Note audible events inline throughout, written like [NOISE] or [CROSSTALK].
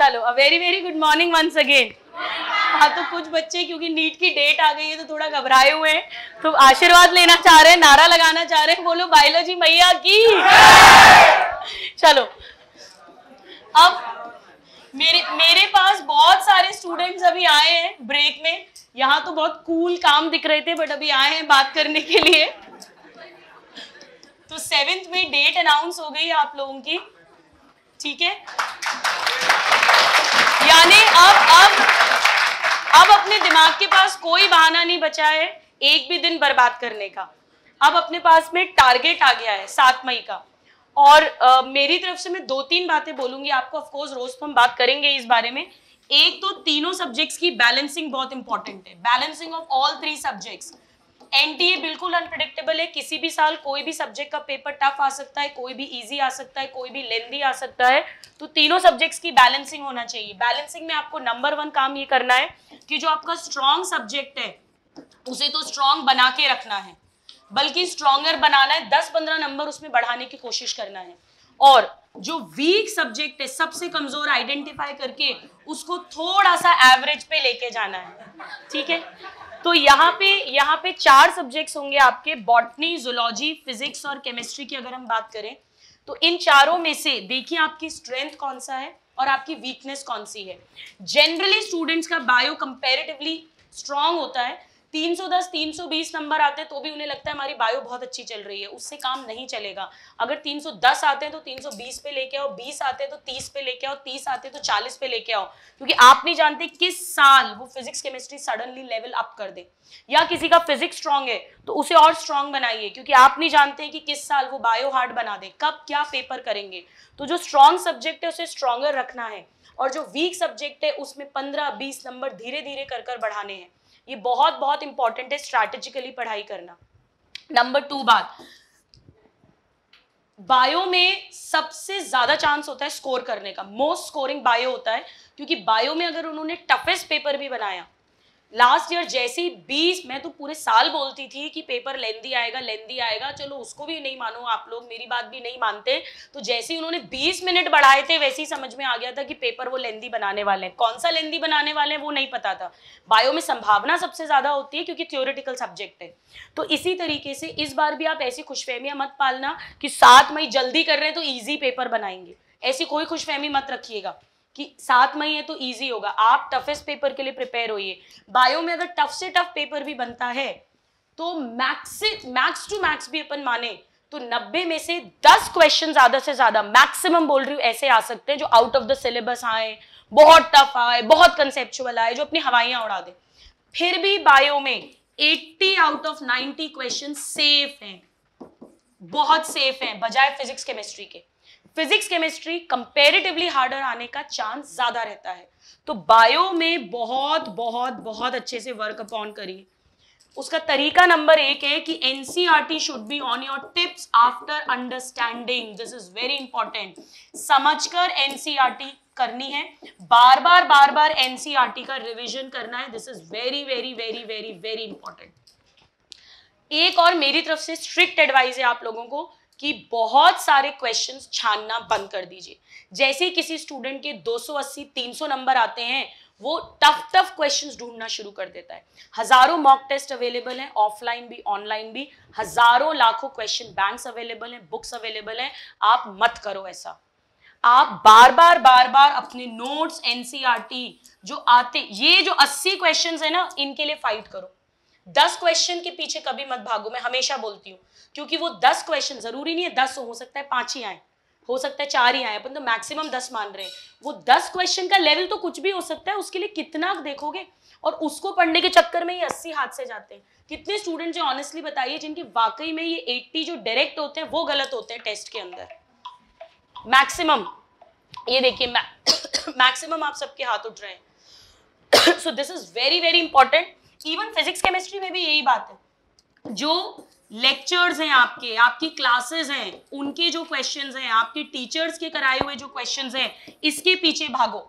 चलो a very very good morning once again हाँ तो कुछ बच्चे क्योंकि नीट की डेट आ गई है तो थोड़ा घबराए हुए हैं तो आशीर्वाद लेना चाह रहे हैं नारा लगाना चाह रहे हैं बोलो बायोलॉजी मैया की चलो अब मेरे मेरे पास बहुत सारे स्टूडेंट्स अभी आए हैं ब्रेक में यहाँ तो बहुत कूल काम दिख रहे थे बट अभी आए हैं बात करने के लिए तो सेवेंथ में डेट अनाउंस हो गई आप लोगों की ठीक है यानी अब अब अब अपने दिमाग के पास कोई बहाना नहीं बचा है एक भी दिन बर्बाद करने का अब अपने पास में टारगेट आ गया है सात मई का और अ, मेरी तरफ से मैं दो तीन बातें बोलूंगी आपको ऑफ रोज तो हम बात करेंगे इस बारे में एक तो तीनों सब्जेक्ट्स की बैलेंसिंग बहुत इंपॉर्टेंट है balancing of all three subjects NDA बिल्कुल अनप्रडिक्टेबल है किसी भी साल कोई भी सब्जेक्ट का पेपर टफ आ सकता है कोई भी इजी आ सकता है कोई भी लेंदी आ सकता है तो तीनों सब्जेक्ट्स की बैलेंसिंग होना चाहिए बैलेंसिंग में आपको नंबर वन काम ये करना है कि जो आपका स्ट्रॉन्ग सब्जेक्ट है उसे तो स्ट्रॉन्ग बना के रखना है बल्कि स्ट्रॉन्गर बनाना है दस पंद्रह नंबर उसमें बढ़ाने की कोशिश करना है और जो वीक सब्जेक्ट है सबसे कमजोर आइडेंटिफाई करके उसको थोड़ा सा एवरेज पे लेके जाना है ठीक है तो यहाँ पे यहाँ पे चार सब्जेक्ट्स होंगे आपके बॉटनी जुलॉजी फिजिक्स और केमिस्ट्री की अगर हम बात करें तो इन चारों में से देखिए आपकी स्ट्रेंथ कौन सा है और आपकी वीकनेस कौन सी है जनरली स्टूडेंट्स का बायो कंपेरेटिवली स्ट्रांग होता है 310 320 नंबर आते हैं तो भी उन्हें लगता है हमारी बायो बहुत अच्छी चल रही है उससे काम नहीं चलेगा अगर 310 आते हैं तो 320 पे लेके आओ 20 आते हैं तो 30 पे लेके आओ 30 आते हैं तो 40 पे लेके आओ क्योंकि आप नहीं जानते किस साल वो physics chemistry suddenly level up कर दे या किसी का फिजिक्स स्ट्रांग है तो उसे और स्ट्रांग बनाइए क्योंकि आप नहीं जानते कि किस साल वो बायो हार्ड बना दे कब क्या पेपर करेंगे तो जो स्ट्रांग सब्जेक्ट है उसे स्ट्रांगर रखना है और जो वीक सब्जेक्ट है उसमें पंद्रह बीस नंबर धीरे धीरे कर कर बढ़ाने हैं ये बहुत बहुत इंपॉर्टेंट है स्ट्रैटेजिकली पढ़ाई करना नंबर टू बात बायो में सबसे ज्यादा चांस होता है स्कोर करने का मोस्ट स्कोरिंग बायो होता है क्योंकि बायो में अगर उन्होंने टफेस्ट पेपर भी बनाया लास्ट ईयर जैसे ही बीस मैं तो पूरे साल बोलती थी कि पेपर लेंदी आएगा लेंदी आएगा चलो उसको भी नहीं मानो आप लोग मेरी बात भी नहीं मानते तो जैसे ही उन्होंने बीस मिनट बढ़ाए थे वैसे ही समझ में आ गया था कि पेपर वो लेंदी बनाने वाले हैं कौन सा लेंदी बनाने वाले हैं वो नहीं पता था बायो में संभावना सबसे ज़्यादा होती है क्योंकि थियोरिटिकल सब्जेक्ट है तो इसी तरीके से इस बार भी आप ऐसी खुशफहमियाँ मत पालना कि सात मई जल्दी कर रहे हैं तो ईजी पेपर बनाएंगे ऐसी कोई खुशफहमी मत रखिएगा कि सात मई है तो इजी होगा आप टफेस्ट पेपर के लिए प्रिपेयर होइए बायो में अगर टफ से टफ पेपर भी बनता है तो मैक्स मैक्स टू मैक्स भी अपन माने तो नब्बे में से दस क्वेश्चन ज्यादा से ज्यादा मैक्सिमम बोल रही हूँ ऐसे आ सकते हैं जो आउट ऑफ द सिलेबस आए बहुत टफ आए बहुत कंसेप्चुअल आए जो अपनी हवाइयां उड़ा दे फिर भी बायो में 80 आउट ऑफ 90 क्वेश्चन सेफ हैं बहुत सेफ हैं बजाय फिजिक्स केमिस्ट्री के फिजिक्स केमिस्ट्री कंपेरेटिवली हार्डर आने का चांस ज़्यादा रहता है तो बायो में बहुत बहुत बहुत अच्छे से वर्क अपॉन करिए उसका तरीका नंबर एक है कि NCERT should be on your tips after understanding this is very important समझकर एनसीईआरटी e करनी है बार बार बार बार एनसीईआरटी e का रिवीजन करना है this is very very very very very important एक और मेरी तरफ से स्ट्रिक्ट एडवाइस है आप लोगों को कि बहुत सारे क्वेश्चंस छानना बंद कर दीजिए जैसे ही किसी स्टूडेंट के 280, 300 नंबर आते हैं वो टफ टफ क्वेश्चंस ढूंढना शुरू कर देता है हजारों मॉक टेस्ट अवेलेबल हैं ऑफलाइन भी ऑनलाइन भी हजारों लाखों क्वेश्चन बैंक्स अवेलेबल हैं बुक्स अवेलेबल हैं आप मत करो ऐसा आप बार बार बार बार अपने नोट्स एनसीआरटी e जो आते ये जो अस्सी क्वेश्चन है ना इनके लिए फाइट करो दस क्वेश्चन के पीछे कभी मत भागो मैं हमेशा बोलती हूँ क्योंकि वो दस क्वेश्चन जरूरी नहीं है दस हो सकता है पांच ही आए हो सकता है चार ही आए अपन तो मैक्सिमम दस मान रहे हैं वो दस क्वेश्चन का लेवल तो कुछ भी हो सकता है उसके लिए कितना देखोगे और उसको पढ़ने के चक्कर में ही अस्सी हाथ से जाते हैं कितने स्टूडेंट जो ऑनेस्टली बताइए जिनके वाकई में ये एट्टी जो डायरेक्ट होते हैं वो गलत होते हैं टेस्ट के अंदर मैक्सिमम ये देखिए मैक्सिमम [COUGHS] आप सबके हाथ उठ रहे हैं so this is very very important even physics chemistry में भी यही बात है जो लेक्चर्स हैं आपके आपकी क्लासेस हैं उनके जो क्वेश्चंस हैं आपके टीचर्स के कराए हुए जो क्वेश्चंस हैं इसके पीछे भागो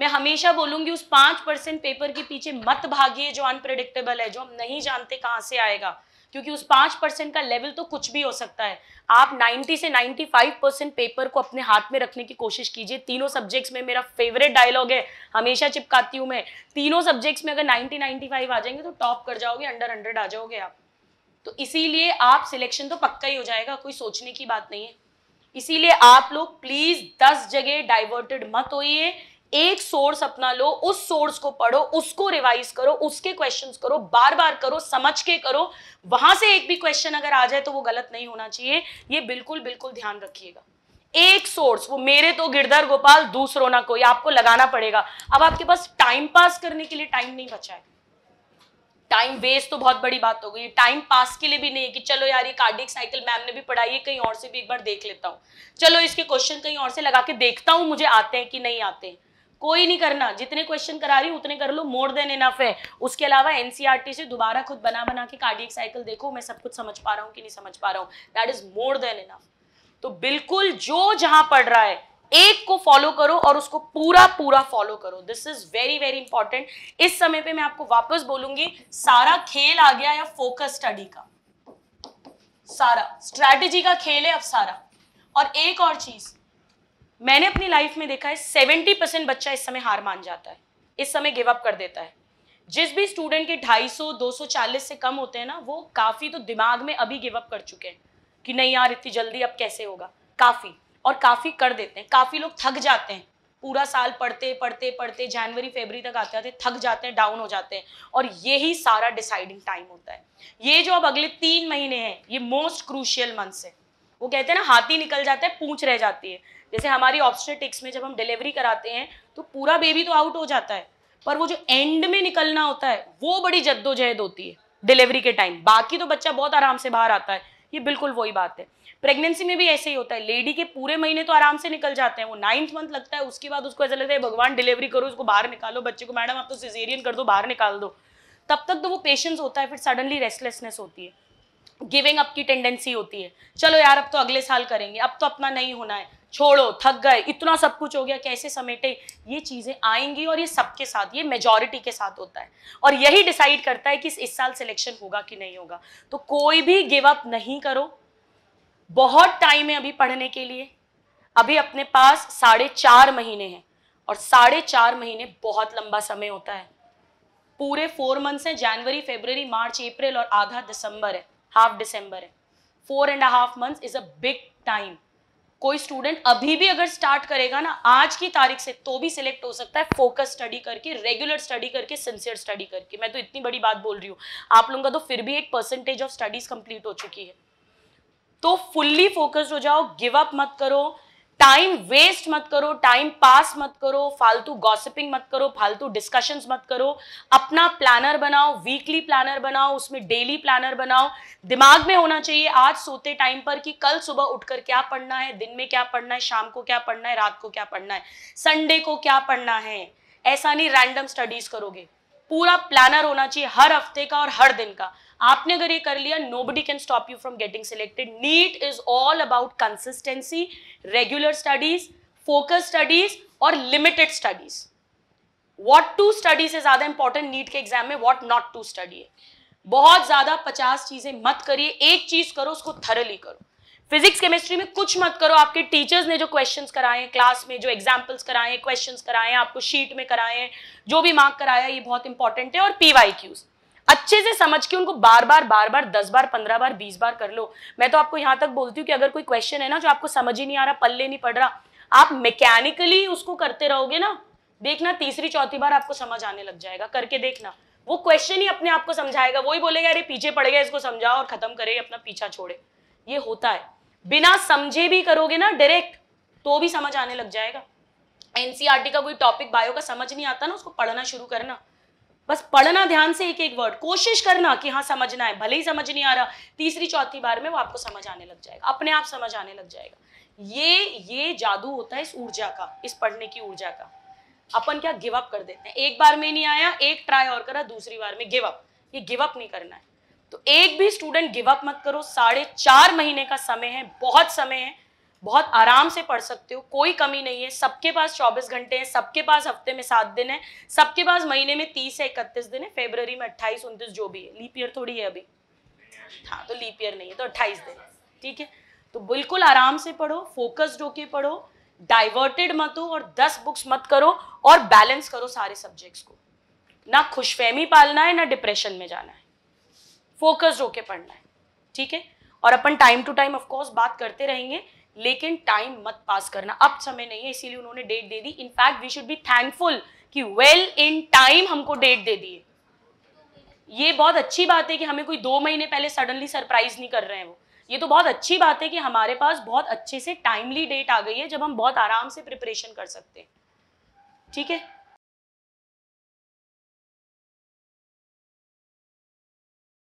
मैं हमेशा बोलूंगी उस पांच परसेंट पेपर के पीछे मत भागिए जो अनप्रडिक्टेबल है जो हम नहीं जानते कहाँ से आएगा क्योंकि उस पाँच परसेंट का लेवल तो कुछ भी हो सकता है आप 90 से 95 परसेंट पेपर को अपने हाथ में रखने की कोशिश कीजिए तीनों सब्जेक्ट्स में मेरा फेवरेट डायलॉग है हमेशा चिपकाती हूँ मैं तीनों सब्जेक्ट्स में अगर 90 95 आ जाएंगे तो टॉप कर जाओगे अंडर हंड्रेड आ जाओगे आप तो इसीलिए आप सिलेक्शन तो पक्का ही हो जाएगा कोई सोचने की बात नहीं है इसीलिए आप लोग प्लीज दस जगह डाइवर्टेड मत होइए एक सोर्स अपना लो उस सोर्स को पढ़ो उसको रिवाइज करो उसके क्वेश्चंस करो बार बार करो समझ के करो वहां से एक भी क्वेश्चन अगर आ जाए तो वो गलत नहीं होना चाहिए ये बिल्कुल बिल्कुल ध्यान रखिएगा एक सोर्स वो मेरे तो गिरधर गोपाल दूसरों ना कोई आपको लगाना पड़ेगा अब आपके पास टाइम पास करने के लिए टाइम नहीं बचा है टाइम वेस्ट तो बहुत बड़ी बात हो गई टाइम पास के लिए भी नहीं है कि चलो यार ये कार्डिक साइकिल मैम ने भी पढ़ाई है कहीं और से भी एक बार देख लेता हूँ चलो इसके क्वेश्चन कहीं और से लगा के देखता हूँ मुझे आते हैं कि नहीं आते हैं कोई नहीं करना जितने क्वेश्चन करा रही हूँ उतने कर लो मोर देन इनफ है उसके अलावा एनसीआर e से दोबारा खुद बना बना के कार्डियक साइकिल देखो मैं सब कुछ समझ पा रहा हूँ कि नहीं समझ पा रहा हूँ that is more than enough तो बिल्कुल जो जहां पढ़ रहा है एक को फॉलो करो और उसको पूरा पूरा फॉलो करो this is very very important इस समय पे मैं आपको वापस बोलूंगी सारा खेल आ गया या फोकस स्टडी का सारा स्ट्रैटेजी का खेल है अब सारा और एक और चीज मैंने अपनी लाइफ में देखा है सेवेंटी परसेंट बच्चा इस समय हार मान जाता है इस समय गिव अप कर देता है जिस भी स्टूडेंट के ढाई सौ दो सौ चालीस से कम होते हैं ना वो काफ़ी तो दिमाग में अभी गिव अप कर चुके हैं कि नहीं यार इतनी जल्दी अब कैसे होगा काफ़ी और काफ़ी कर देते हैं काफ़ी लोग थक जाते हैं पूरा साल पढ़ते पढ़ते पढ़ते जनवरी फरवरी तक आते आते थक जाते हैं डाउन हो जाते हैं और यही सारा डिसाइडिंग टाइम होता है ये जो अब अगले तीन महीने हैं ये मोस्ट क्रूशियल मंथ्स है वो कहते हैं ना हाथी निकल जाता है पूछ रह जाती है जैसे हमारी ऑप्स्टेटिक्स में जब हम डिलीवरी कराते हैं तो पूरा बेबी तो आउट हो जाता है पर वो जो एंड में निकलना होता है वो बड़ी जद्दोजहद होती है डिलीवरी के टाइम बाकी तो बच्चा बहुत आराम से बाहर आता है ये बिल्कुल वही बात है प्रेगनेंसी में भी ऐसे ही होता है लेडी के पूरे महीने तो आराम से निकल जाते हैं वो नाइन्थ मंथ लगता है उसके बाद उसको ऐसा लगता है भगवान डिलीवरी करो उसको बाहर निकालो बच्चे को मैडम आप तो सिजेरियन कर दो बाहर निकाल दो तब तक तो वो पेशेंस होता है फिर सडनली रेस्टलेसनेस होती है गिविंग अप की टेंडेंसी होती है चलो यार अब तो अगले साल करेंगे अब तो अपना नहीं होना है छोड़ो थक गए इतना सब कुछ हो गया कैसे समेटे ये चीज़ें आएंगी और ये सबके साथ ये मेजोरिटी के साथ होता है और यही डिसाइड करता है कि इस साल सिलेक्शन होगा कि नहीं होगा तो कोई भी गिव अप नहीं करो बहुत टाइम है अभी पढ़ने के लिए अभी अपने पास साढ़े चार महीने हैं और साढ़े चार महीने बहुत लंबा समय होता है पूरे फोर मंथ्स हैं जनवरी फेबररी मार्च अप्रैल और आधा दिसंबर है हाफ डिसम्बर है four and half month is a big time कोई स्टूडेंट अभी भी अगर स्टार्ट करेगा ना आज की तारीख से तो भी सिलेक्ट हो सकता है फोकस स्टडी करके रेगुलर स्टडी करके सिंसियर स्टडी करके मैं तो इतनी बड़ी बात बोल रही हूँ आप लोगों का तो फिर भी एक परसेंटेज ऑफ स्टडीज कंप्लीट हो चुकी है तो फुल्ली फोकस्ड हो जाओ गिव अप मत करो टाइम वेस्ट मत करो टाइम पास मत करो फालतू गॉसिपिंग मत करो फालतू डिस्कशन मत करो अपना प्लानर बनाओ वीकली प्लानर बनाओ उसमें डेली प्लानर बनाओ दिमाग में होना चाहिए आज सोते टाइम पर कि कल सुबह उठकर क्या पढ़ना है दिन में क्या पढ़ना है शाम को क्या पढ़ना है रात को क्या पढ़ना है संडे को क्या पढ़ना है ऐसा नहीं रैंडम स्टडीज करोगे पूरा प्लानर होना चाहिए हर हफ्ते का और हर दिन का आपने अगर ये कर लिया nobody can stop you from getting selected NEET is all about consistency regular studies focus studies और limited studies what to study से ज्यादा इंपॉर्टेंट नीट के एग्जाम में वॉट नॉट टू स्टडी है बहुत ज्यादा पचास चीजें मत करिए एक चीज करो उसको थरली करो फिजिक्स केमिस्ट्री में कुछ मत करो आपके टीचर्स ने जो क्वेश्चंस कराए क्लास में जो एग्जांपल्स कराए क्वेश्चंस कराए आपको शीट में कराए जो भी मार्क कराया ये बहुत इंपॉर्टेंट है और पी वाई क्यूज़ अच्छे से समझ के उनको बार बार बार बार दस बार पंद्रह बार बीस बार कर लो मैं तो आपको यहां तक बोलती हूँ कि अगर कोई क्वेश्चन है ना जो आपको समझ ही नहीं आ रहा पल्ले नहीं पड़ रहा आप मैकेनिकली उसको करते रहोगे ना देखना तीसरी चौथी बार आपको समझ आने लग जाएगा करके देखना वो क्वेश्चन ही अपने आप को समझाएगा वही बोलेगा अरे पीछे पड़ गया इसको समझाओ और खत्म करे अपना पीछा छोड़े ये होता है बिना समझे भी करोगे ना डायरेक्ट तो भी समझ आने लग जाएगा एनसीआरटी e का कोई टॉपिक बायो का समझ नहीं आता ना उसको पढ़ना शुरू करना बस पढ़ना ध्यान से एक एक वर्ड कोशिश करना कि हाँ समझना है भले ही समझ नहीं आ रहा तीसरी चौथी बार में वो आपको समझ आने लग जाएगा अपने आप समझ आने लग जाएगा ये ये जादू होता है इस ऊर्जा का इस पढ़ने की ऊर्जा का अपन क्या गिव अप कर देते हैं एक बार में नहीं आया एक ट्राई और करा दूसरी बार में गिव अप ये गिव अप नहीं करना है तो एक भी स्टूडेंट गिव अप मत करो साढ़े चार महीने का समय है बहुत समय है बहुत आराम से पढ़ सकते हो कोई कमी नहीं है सबके पास चौबीस घंटे हैं सबके पास हफ्ते में सात दिन है सबके पास महीने में तीस से इकतीस दिन है फेबररी में अट्ठाईस उनतीस जो भी है लीप ईयर थोड़ी है अभी हाँ तो लीप ईयर नहीं है तो अट्ठाईस दिन ठीक है तो बिल्कुल आराम से पढ़ो फोकस्ड होके पढ़ो डाइवर्टेड मत हो और दस बुक्स मत करो और बैलेंस करो सारे सब्जेक्ट्स को ना खुशफहमी पालना है ना डिप्रेशन में जाना है फोकस्ड होके पढ़ना है ठीक है और अपन time to time of course बात करते रहेंगे लेकिन टाइम मत पास करना अब समय नहीं है इसीलिए उन्होंने डेट दे दी in fact we should be thankful कि वेल इन टाइम हमको डेट दे दिए ये बहुत अच्छी बात है कि हमें कोई दो महीने पहले सडनली सरप्राइज नहीं कर रहे हैं वो ये तो बहुत अच्छी बात है कि हमारे पास बहुत अच्छे से टाइमली डेट आ गई है जब हम बहुत आराम से प्रिपरेशन कर सकते हैं ठीक है